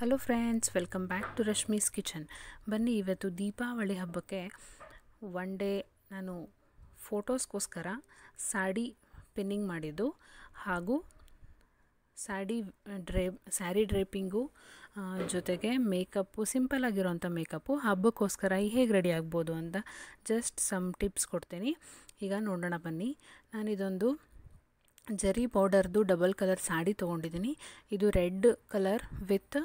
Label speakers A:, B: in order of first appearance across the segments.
A: hello friends welcome back to Rashmi's kitchen ಬನ್ನಿ ಇವತ್ತು ದೀಪಾವಳಿ ಹಬ್ಬಕ್ಕೆ ಒನ್ ಡೇ ನಾನು ಫೋಟೋಸ್ಗೋಸ್ಕರ ಸ್ಯಾಡಿ ಪಿನ್ನಿಂಗ್ ಮಾಡಿದ್ದು ಹಾಗೂ ಸ್ಯಾಡಿ ಡ್ರೇಪ್ ಸ್ಯಾರಿ ಡ್ರೇಪಿಂಗು ಜೊತೆಗೆ ಮೇಕಪ್ಪು ಸಿಂಪಲ್ ಆಗಿರೋವಂಥ ಮೇಕಪ್ಪು ಹಬ್ಬಕ್ಕೋಸ್ಕರ ಹೇಗೆ ರೆಡಿ ಆಗ್ಬೋದು ಅಂತ ಜಸ್ಟ್ ಸಮ್ ಟಿಪ್ಸ್ ಕೊಡ್ತೀನಿ ಈಗ ನೋಡೋಣ ಬನ್ನಿ ನಾನಿದೊಂದು ಜರಿ ಬಾರ್ಡರ್ದು ಡಬಲ್ ಕಲರ್ ಸ್ಯಾಡಿ ತೊಗೊಂಡಿದ್ದೀನಿ ಇದು red colour with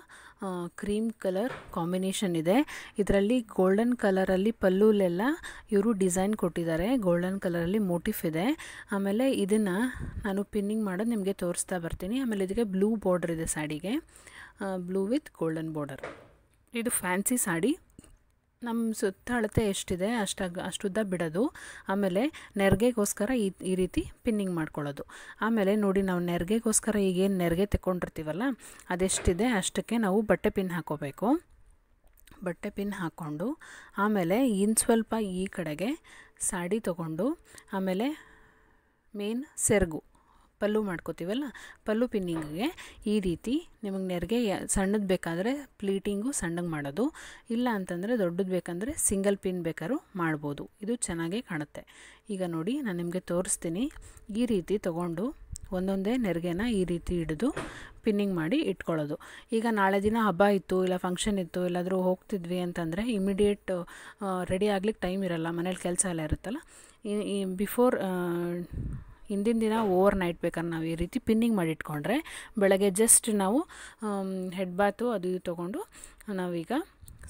A: cream colour combination ಇದೆ ಇದರಲ್ಲಿ ಗೋಲ್ಡನ್ ಕಲರಲ್ಲಿ ಪಲ್ಲುಲೆಲ್ಲ ಇವರು ಡಿಸೈನ್ ಕೊಟ್ಟಿದ್ದಾರೆ ಗೋಲ್ಡನ್ ಕಲರಲ್ಲಿ ಮೋಟಿಫ್ ಇದೆ ಆಮೇಲೆ ಇದನ್ನು ನಾನು ಪಿನ್ನಿಂಗ್ ಮಾಡೋದು ನಿಮಗೆ ತೋರಿಸ್ತಾ ಬರ್ತೀನಿ ಆಮೇಲೆ ಇದಕ್ಕೆ ಬ್ಲೂ ಬಾರ್ಡರ್ ಇದೆ ಸ್ಯಾಡಿಗೆ ಬ್ಲೂ ವಿತ್ ಗೋಲ್ಡನ್ ಬಾರ್ಡರ್ ಇದು ಫ್ಯಾನ್ಸಿ ಸಾಡಿ ನಮ್ಮ ಸುತ್ತ ಅಳತೆ ಎಷ್ಟಿದೆ ಅಷ್ಟ ಅಷ್ಟುದ್ದ ಬಿಡೋದು ಆಮೇಲೆ ನೆರಿಗೆಗೋಸ್ಕರ ಈ ಈ ರೀತಿ ಪಿನ್ನಿಂಗ್ ಮಾಡ್ಕೊಳ್ಳೋದು ಆಮೇಲೆ ನೋಡಿ ನಾವು ನೆರಿಗೆಗೋಸ್ಕರ ಈಗೇನು ನೆರಿಗೆ ತಗೊಂಡಿರ್ತೀವಲ್ಲ ಅದೆಷ್ಟಿದೆ ಅಷ್ಟಕ್ಕೆ ನಾವು ಬಟ್ಟೆ ಪಿನ್ ಹಾಕೋಬೇಕು ಬಟ್ಟೆ ಪಿನ್ ಹಾಕ್ಕೊಂಡು ಆಮೇಲೆ ಇನ್ನು ಸ್ವಲ್ಪ ಈ ಕಡೆಗೆ ಸಾಡಿ ತೊಗೊಂಡು ಆಮೇಲೆ ಮೇನ್ ಸೆರಗು ಪಲ್ಲು ಮಾಡ್ಕೋತೀವಲ್ಲ ಪಲ್ಲು ಪಿನ್ನಿಂಗಿಗೆ ಈ ರೀತಿ ನಿಮಗೆ ನೆರಿಗೆ ಸಣ್ಣದ ಬೇಕಾದರೆ ಪ್ಲೀಟಿಂಗು ಸಣ್ಣಗೆ ಮಾಡೋದು ಇಲ್ಲ ಅಂತಂದರೆ ದೊಡ್ಡದು ಬೇಕಂದರೆ ಸಿಂಗಲ್ ಪಿನ್ ಬೇಕಾದ್ರೂ ಮಾಡ್ಬೋದು ಇದು ಚೆನ್ನಾಗೇ ಕಾಣುತ್ತೆ ಈಗ ನೋಡಿ ನಾನು ನಿಮಗೆ ತೋರಿಸ್ತೀನಿ ಈ ರೀತಿ ತೊಗೊಂಡು ಒಂದೊಂದೇ ನೆರಿಗೆನ ಈ ರೀತಿ ಹಿಡಿದು ಪಿನ್ನಿಂಗ್ ಮಾಡಿ ಇಟ್ಕೊಳ್ಳೋದು ಈಗ ನಾಳೆ ದಿನ ಹಬ್ಬ ಇತ್ತು ಇಲ್ಲ ಫಂಕ್ಷನ್ ಇತ್ತು ಎಲ್ಲಾದರೂ ಹೋಗ್ತಿದ್ವಿ ಅಂತಂದರೆ ಇಮಿಡಿಯೇಟ್ ರೆಡಿ ಆಗ್ಲಿಕ್ಕೆ ಟೈಮ್ ಇರಲ್ಲ ಮನೇಲಿ ಕೆಲಸ ಎಲ್ಲ ಇರುತ್ತಲ್ಲ ಈ ಬಿಫೋರ್ ಹಿಂದಿನ ದಿನ ಓವರ್ ನೈಟ್ ಬೇಕಾದ್ರೆ ನಾವು ಈ ರೀತಿ ಪಿನ್ನಿಂಗ್ ಮಾಡಿಟ್ಕೊಂಡ್ರೆ ಬೆಳಗ್ಗೆ ಜಸ್ಟ್ ನಾವು ಹೆಡ್ ಬಾತು ಅದು ಇದು ತೊಗೊಂಡು ನಾವೀಗ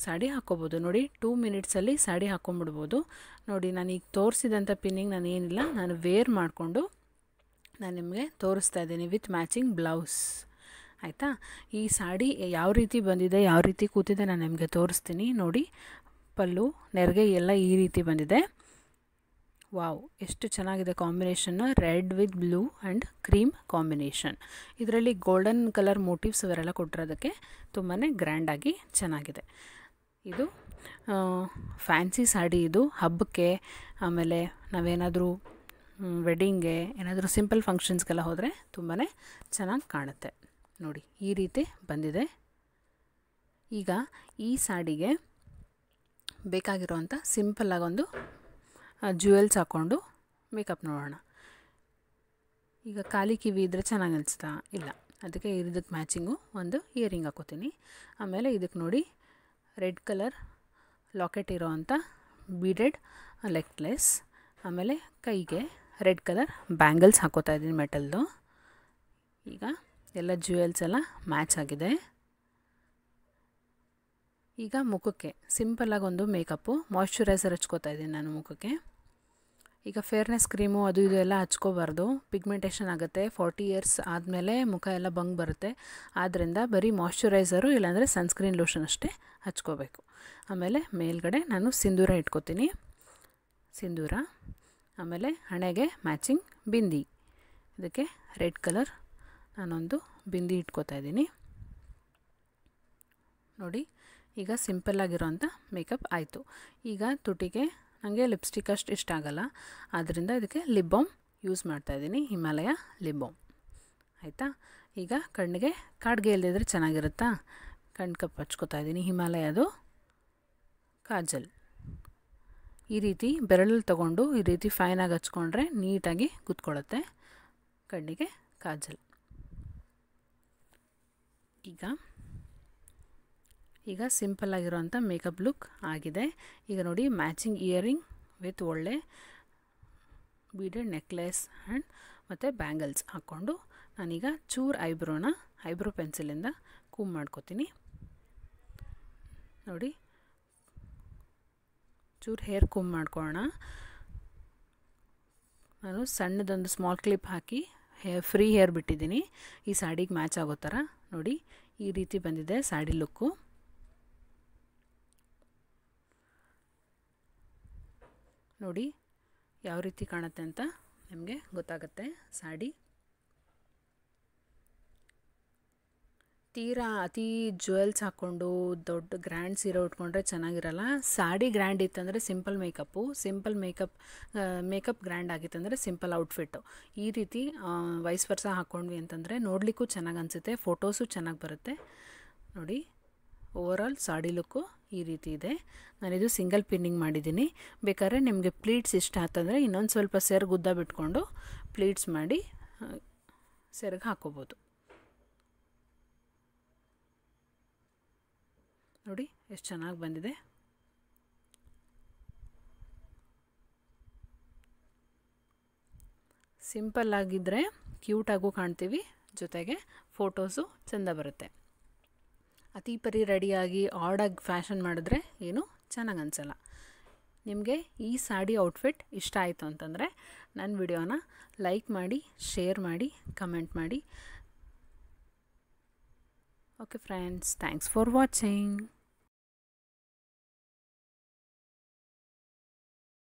A: ಸಾಡಿ ಹಾಕ್ಕೋಬೋದು ನೋಡಿ ಟೂ ಮಿನಿಟ್ಸಲ್ಲಿ ಸಾಡಿ ಹಾಕ್ಕೊಂಬಿಡ್ಬೋದು ನೋಡಿ ನಾನು ಈಗ ತೋರಿಸಿದಂಥ ಪಿನ್ನಿಂಗ್ ನಾನು ಏನಿಲ್ಲ ನಾನು ವೇರ್ ಮಾಡಿಕೊಂಡು ನಾನು ನಿಮಗೆ ತೋರಿಸ್ತಾ ಇದ್ದೀನಿ ವಿತ್ ಮ್ಯಾಚಿಂಗ್ ಬ್ಲೌಸ್ ಆಯಿತಾ ಈ ಸಾಡಿ ಯಾವ ರೀತಿ ಬಂದಿದೆ ಯಾವ ರೀತಿ ಕೂತಿದೆ ನಾನು ನಿಮಗೆ ತೋರಿಸ್ತೀನಿ ನೋಡಿ ಪಲ್ಲು ನೆರಿಗೆ ಎಲ್ಲ ಈ ರೀತಿ ಬಂದಿದೆ ವಾವ್ ಎಷ್ಟು ಚೆನ್ನಾಗಿದೆ combination red with blue and cream combination ಇದರಲ್ಲಿ ಗೋಲ್ಡನ್ ಕಲರ್ ಮೋಟಿವ್ಸ್ ಅವರೆಲ್ಲ ಕೊಟ್ಟಿರೋದಕ್ಕೆ ತುಂಬಾ ಗ್ರ್ಯಾಂಡಾಗಿ ಚೆನ್ನಾಗಿದೆ ಇದು ಫ್ಯಾನ್ಸಿ ಸಾಡಿ ಇದು ಹಬ್ಬಕ್ಕೆ ಆಮೇಲೆ ನಾವೇನಾದರೂ ವೆಡ್ಡಿಂಗ್ಗೆ ಏನಾದರೂ ಸಿಂಪಲ್ ಫಂಕ್ಷನ್ಸ್ಗೆಲ್ಲ ಹೋದರೆ ತುಂಬಾ ಚೆನ್ನಾಗಿ ಕಾಣುತ್ತೆ ನೋಡಿ ಈ ರೀತಿ ಬಂದಿದೆ ಈಗ ಈ ಸಾಡಿಗೆ ಬೇಕಾಗಿರುವಂಥ ಒಂದು ಜ್ಯುವೆಲ್ಸ್ ಹಾಕ್ಕೊಂಡು ಮೇಕಪ್ ನೋಡೋಣ ಈಗ ಖಾಲಿ ಕಿವಿ ಇದ್ದರೆ ಚೆನ್ನಾಗಿ ಅನಿಸ್ತಾ ಇಲ್ಲ ಅದಕ್ಕೆ ಇದಕ್ಕೆ ಮ್ಯಾಚಿಂಗು ಒಂದು ಇಯರಿಂಗ್ ಹಾಕೋತೀನಿ ಆಮೇಲೆ ಇದಕ್ಕೆ ನೋಡಿ ರೆಡ್ ಕಲರ್ ಲಾಕೆಟ್ ಇರೋವಂಥ ಬೀಡೆಡ್ ನೆಕ್ಲೆಸ್ ಆಮೇಲೆ ಕೈಗೆ ರೆಡ್ ಕಲರ್ ಬ್ಯಾಂಗಲ್ಸ್ ಹಾಕೋತಾ ಇದ್ದೀನಿ ಮೆಟಲ್ದು ಈಗ ಎಲ್ಲ ಜ್ಯುವೆಲ್ಸ್ ಎಲ್ಲ ಮ್ಯಾಚ್ ಆಗಿದೆ ಈಗ ಮುಖಕ್ಕೆ ಸಿಂಪಲ್ಲಾಗಿ ಒಂದು ಮೇಕಪ್ಪು ಮಾಯ್ಶ್ಚರೈಸರ್ ಹಚ್ಕೋತಾ ಇದ್ದೀನಿ ನಾನು ಮುಖಕ್ಕೆ ಈಗ ಫೇರ್ನೆಸ್ ಕ್ರೀಮು ಅದು ಇದು ಎಲ್ಲ ಹಚ್ಕೋಬಾರ್ದು ಪಿಗ್ಮೆಂಟೇಷನ್ ಆಗುತ್ತೆ ಫಾರ್ಟಿ ಇಯರ್ಸ್ ಆದಮೇಲೆ ಮುಖ ಎಲ್ಲ ಬಂಗ್ ಬರುತ್ತೆ ಆದ್ದರಿಂದ ಬರೀ ಮಾಯ್ಶ್ಚರೈಸರು ಇಲ್ಲಾಂದರೆ ಸನ್ಸ್ಕ್ರೀನ್ ಲೋಷನ್ ಅಷ್ಟೇ ಹಚ್ಕೋಬೇಕು ಆಮೇಲೆ ಮೇಲ್ಗಡೆ ನಾನು ಸಿಂಧೂರ ಇಟ್ಕೋತೀನಿ ಸಿಂಧೂರ ಆಮೇಲೆ ಹಣೆಗೆ ಮ್ಯಾಚಿಂಗ್ ಬಿಂದಿ ಅದಕ್ಕೆ ರೆಡ್ ಕಲರ್ ನಾನೊಂದು ಬಿಂದಿ ಇಟ್ಕೋತಾ ಇದ್ದೀನಿ ನೋಡಿ ಈಗ ಸಿಂಪಲ್ಲಾಗಿರೋವಂಥ ಮೇಕಪ್ ಆಯಿತು ಈಗ ತುಟಿಗೆ ನನಗೆ ಲಿಪ್ಸ್ಟಿಕ್ ಅಷ್ಟು ಇಷ್ಟ ಆಗೋಲ್ಲ ಆದ್ದರಿಂದ ಇದಕ್ಕೆ ಲಿಪ್ ಬಾಮ್ ಯೂಸ್ ಮಾಡ್ತಾಯಿದ್ದೀನಿ ಹಿಮಾಲಯ ಲಿಪ್ ಬಾಮ್ ಆಯಿತಾ ಈಗ ಕಣ್ಣಿಗೆ ಕಾಡ್ಗೆ ಇಲ್ಲದಿದ್ರೆ ಚೆನ್ನಾಗಿರುತ್ತಾ ಕಣ್ಣು ಕಪ್ಪು ಹಚ್ಕೋತಾ ಇದ್ದೀನಿ ಹಿಮಾಲಯದು ಕಾಜಲ್ ಈ ರೀತಿ ಬೆರಳಲ್ಲಿ ತೊಗೊಂಡು ಈ ರೀತಿ ಫೈನಾಗಿ ಹಚ್ಕೊಂಡ್ರೆ ನೀಟಾಗಿ ಕೂತ್ಕೊಳ್ಳುತ್ತೆ ಕಣ್ಣಿಗೆ ಕಾಜಲ್ ಈಗ ಈಗ ಸಿಂಪಲ್ ಆಗಿರುವಂಥ ಮೇಕಪ್ ಲುಕ್ ಆಗಿದೆ ಈಗ ನೋಡಿ ಮ್ಯಾಚಿಂಗ್ ಇಯರಿಂಗ್ ವಿತ್ ಒಳ್ಳೆ ಬೀಡೆಡ್ ನೆಕ್ಲೆಸ್ ಆ್ಯಂಡ್ ಮತ್ತು ಬ್ಯಾಂಗಲ್ಸ್ ಹಾಕ್ಕೊಂಡು ನಾನೀಗ ಚೂರ್ ಐಬ್ರೋನ ಐಬ್ರೋ ಪೆನ್ಸಿಲಿಂದ ಕೂಮ್ ಮಾಡ್ಕೋತೀನಿ ನೋಡಿ ಚೂರು ಹೇರ್ ಕೂಮ್ ಮಾಡ್ಕೊಳ್ಳೋಣ ನಾನು ಸಣ್ಣದೊಂದು ಸ್ಮಾಲ್ ಕ್ಲಿಪ್ ಹಾಕಿ ಹೇರ್ ಫ್ರೀ ಹೇರ್ ಬಿಟ್ಟಿದ್ದೀನಿ ಈ ಸಾಡಿಗೆ ಮ್ಯಾಚ್ ಆಗೋ ಥರ ನೋಡಿ ಈ ರೀತಿ ಬಂದಿದೆ ಸಾಡಿ ಲುಕ್ಕು ನೋಡಿ ಯಾವ ರೀತಿ ಕಾಣುತ್ತೆ ಅಂತ ನಿಮಗೆ ಗೊತ್ತಾಗುತ್ತೆ ಸಾಡಿ ತೀರಾ ಅತಿ ಜ್ಯುವೆಲ್ಸ್ ಹಾಕ್ಕೊಂಡು ದೊಡ್ಡ ಗ್ರ್ಯಾಂಡ್ ಸೀರೆ ಉಟ್ಕೊಂಡ್ರೆ ಚೆನ್ನಾಗಿರಲ್ಲ ಸಾಡಿ ಗ್ರ್ಯಾಂಡ್ ಇತ್ತಂದರೆ simple makeup simple makeup makeup grand ಆಗಿತ್ತಂದರೆ ಸಿಂಪಲ್ ಔಟ್ಫಿಟ್ಟು ಈ ರೀತಿ ವಯಸ್ ವರ್ಷ ಹಾಕ್ಕೊಂಡ್ವಿ ಅಂತಂದರೆ ನೋಡಲಿಕ್ಕೂ ಚೆನ್ನಾಗಿ ಅನಿಸುತ್ತೆ ಫೋಟೋಸು ಚೆನ್ನಾಗಿ ಬರುತ್ತೆ ನೋಡಿ ಆಲ್ ಸಾಡಿ ಲುಕ್ಕು ಈ ರೀತಿ ಇದೆ ನಾನಿದು ಸಿಂಗಲ್ ಪಿನ್ನಿಂಗ್ ಮಾಡಿದ್ದೀನಿ ಬೇಕಾದ್ರೆ ನಿಮಗೆ ಪ್ಲೀಟ್ಸ್ ಇಷ್ಟ ಆತಂದರೆ ಇನ್ನೊಂದು ಸ್ವಲ್ಪ ಸೆರ್ಗೆ ಉದ್ದ ಬಿಟ್ಕೊಂಡು ಪ್ಲೀಟ್ಸ್ ಮಾಡಿ ಸೆರ್ಗೆ ಹಾಕೋಬೋದು ನೋಡಿ ಎಷ್ಟು ಚೆನ್ನಾಗಿ ಬಂದಿದೆ ಸಿಂಪಲ್ ಆಗಿದ್ದರೆ ಕ್ಯೂಟಾಗೂ ಕಾಣ್ತೀವಿ ಜೊತೆಗೆ ಫೋಟೋಸು ಚೆಂದ ಬರುತ್ತೆ ಅತಿ ಪರಿ ರೆಡಿಯಾಗಿ ಆರ್ಡಾಗಿ ಫ್ಯಾಷನ್ ಮಾಡಿದ್ರೆ ಏನು ಚೆನ್ನಾಗಿ ಅನಿಸಲ್ಲ ನಿಮಗೆ ಈ ಸಾಡಿ ಔಟ್ಫಿಟ್ ಇಷ್ಟ ಆಯಿತು ಅಂತಂದರೆ ನನ್ನ ವಿಡಿಯೋನ ಲೈಕ್ ಮಾಡಿ ಶೇರ್ ಮಾಡಿ ಕಮೆಂಟ್ ಮಾಡಿ okay friends thanks for watching